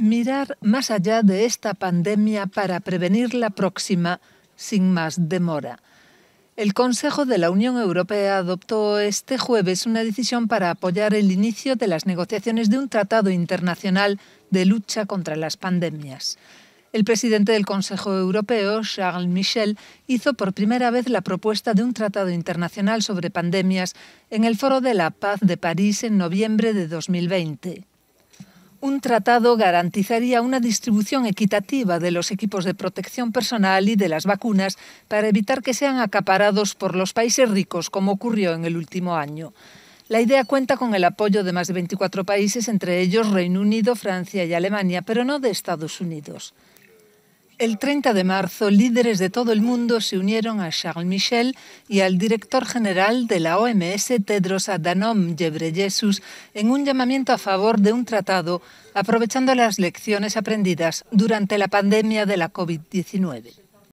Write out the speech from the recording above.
Mirar más allá de esta pandemia para prevenir la próxima sin más demora. El Consejo de la Unión Europea adoptó este jueves una decisión para apoyar el inicio de las negociaciones de un tratado internacional de lucha contra las pandemias. El presidente del Consejo Europeo, Charles Michel, hizo por primera vez la propuesta de un tratado internacional sobre pandemias en el Foro de la Paz de París en noviembre de 2020. Un tratado garantizaría una distribución equitativa de los equipos de protección personal y de las vacunas para evitar que sean acaparados por los países ricos, como ocurrió en el último año. La idea cuenta con el apoyo de más de 24 países, entre ellos Reino Unido, Francia y Alemania, pero no de Estados Unidos. El 30 de marzo, líderes de todo el mundo se unieron a Charles Michel y al director general de la OMS, Tedros Adhanom Ghebreyesus, en un llamamiento a favor de un tratado aprovechando las lecciones aprendidas durante la pandemia de la COVID-19.